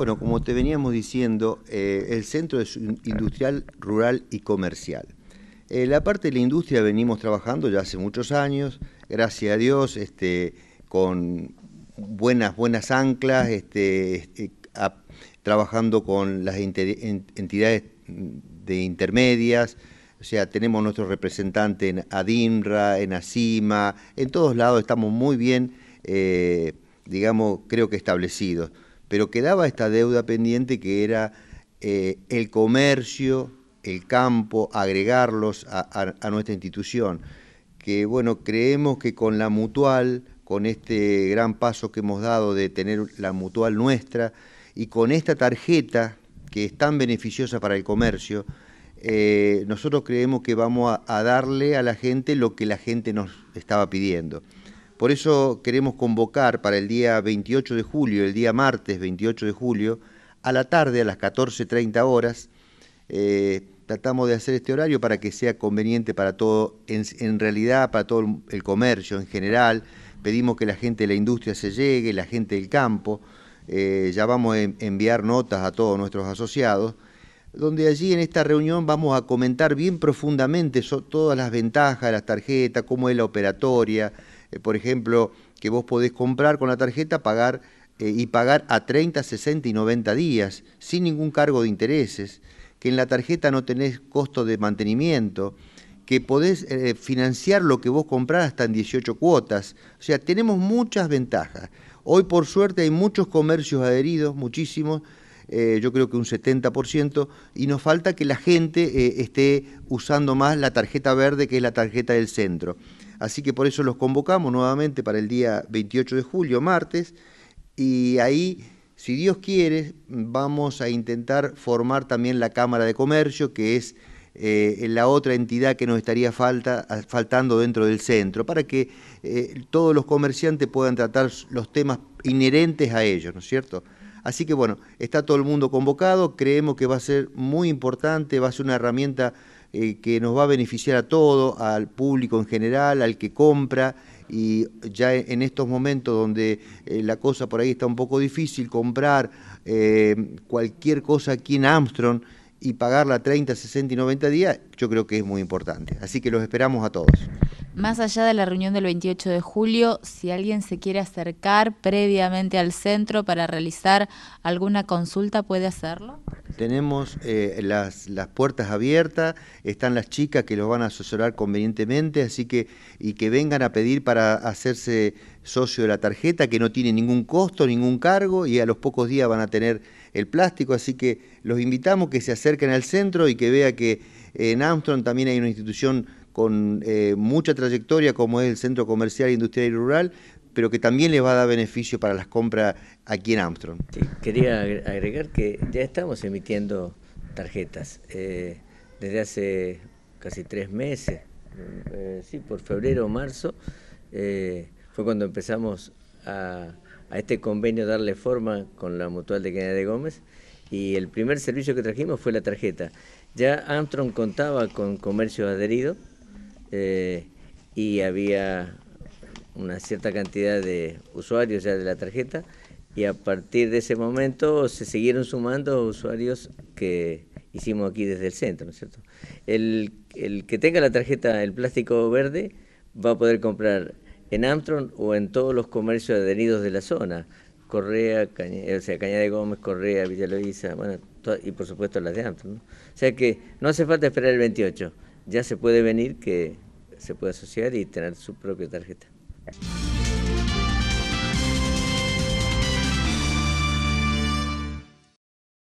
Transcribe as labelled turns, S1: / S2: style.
S1: Bueno, como te veníamos diciendo, eh, el centro es industrial, rural y comercial. Eh, la parte de la industria venimos trabajando ya hace muchos años, gracias a Dios, este, con buenas, buenas anclas, este, este, trabajando con las entidades de intermedias, o sea, tenemos nuestro representante en ADIMRA, en ACIMA, en todos lados estamos muy bien, eh, digamos, creo que establecidos pero quedaba esta deuda pendiente que era eh, el comercio, el campo, agregarlos a, nuestra institución, que bueno, creemos que con la mutual, con este gran paso que hemos dado de tener la mutual nuestra y con esta tarjeta que es tan beneficiosa para el comercio, eh, nosotros creemos que vamos a, darle a la gente lo que la gente nos estaba pidiendo. Por eso queremos convocar para el día 28 de julio, el día martes 28 de julio, a la tarde, a las 14.30 horas, eh, tratamos de hacer este horario para que sea conveniente para todo, en, realidad para todo el comercio en general. Pedimos que la gente de la industria se llegue, la gente del campo. Eh, ya vamos a enviar notas a todos nuestros asociados, donde allí en esta reunión vamos a comentar bien profundamente todas las ventajas de las tarjetas, cómo es la operatoria, eh, por ejemplo, que vos podés comprar con la tarjeta, pagar eh, y pagar a 30, 60 y 90 días, sin ningún cargo de intereses, que en la tarjeta no tenés costo de mantenimiento, que podés eh, financiar lo que vos comprás hasta en 18 cuotas. O sea, tenemos muchas ventajas. Hoy por suerte hay muchos comercios adheridos, muchísimos, eh, yo creo que un 70%, y nos falta que la gente eh, esté usando más la tarjeta verde, que es la tarjeta del centro. Así que por eso los convocamos nuevamente para el día 28 de julio, martes, y ahí, si Dios quiere, vamos a intentar formar también la Cámara de Comercio, que es eh, la otra entidad que nos estaría falta, faltando dentro del centro, para que todos los comerciantes puedan tratar los temas inherentes a ellos, ¿no es cierto? Así que bueno, está todo el mundo convocado, creemos que va a ser muy importante, va a ser una herramienta eh, que nos va a beneficiar a todo, al público en general, al que compra y ya e, en estos momentos donde eh, la cosa por ahí está un poco difícil, comprar eh, cualquier cosa aquí en Armstrong y pagarla 30, 60 y 90 días, yo creo que es muy importante. Así que los esperamos a todos. Más allá de la reunión del 28 de julio, si alguien se quiere acercar previamente al centro para realizar alguna consulta, ¿puede hacerlo? Tenemos eh, las, puertas abiertas, están las chicas que los van a asesorar convenientemente, así que, y que vengan a pedir para hacerse socio de la tarjeta, que no tiene ningún costo, ningún cargo, y a los pocos días van a tener el plástico, así que los invitamos que se acerquen al centro y que vea que en Armstrong también hay una institución con eh, mucha trayectoria como es el Centro Comercial, Industrial y Rural, pero que también les va a dar beneficio para las compras aquí en Armstrong. quería
S2: agregar que ya estamos emitiendo tarjetas eh, desde hace casi tres meses, eh, sí, por febrero o marzo, fue cuando empezamos a, este convenio darle forma con la Mutual de de Gómez y el primer servicio que trajimos fue la tarjeta. Ya Armstrong contaba con comercio adherido, eh, y había una cierta cantidad de usuarios ya de la tarjeta y a partir de ese momento se siguieron sumando usuarios que hicimos aquí desde el centro, ¿no es cierto? El, que tenga la tarjeta, el plástico verde, va a poder comprar en Amtron o en todos los comercios adheridos de la zona, Correa, Cañada eh, de Gómez, Correa, Villa Luisa, y por supuesto las de Amtron. O sea que no hace falta esperar el 28 ya se puede venir, que se puede asociar y tener su propia tarjeta.